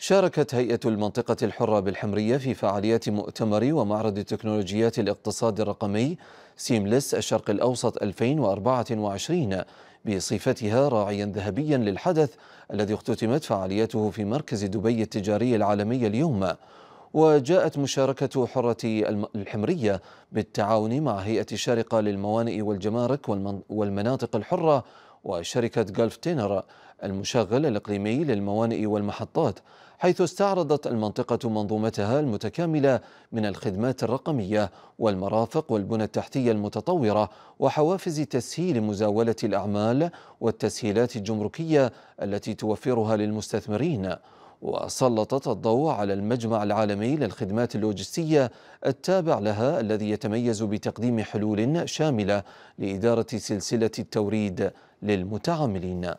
شاركت هيئة المنطقة الحرة بالحمرية في فعاليات مؤتمر ومعرض تكنولوجيات الاقتصاد الرقمي سيملس الشرق الأوسط 2024 بصفتها راعيا ذهبيا للحدث الذي اختتمت فعاليته في مركز دبي التجاري العالمي اليوم وجاءت مشاركة حرة الحمرية بالتعاون مع هيئة الشارقة للموانئ والجمارك والمناطق الحرة وشركة غلف تينر المشغل الإقليمي للموانئ والمحطات حيث استعرضت المنطقة منظومتها المتكاملة من الخدمات الرقمية والمرافق والبنى التحتية المتطورة وحوافز تسهيل مزاولة الأعمال والتسهيلات الجمركية التي توفرها للمستثمرين وسلطت الضوء على المجمع العالمي للخدمات اللوجستية التابع لها الذي يتميز بتقديم حلول شاملة لإدارة سلسلة التوريد للمتعاملين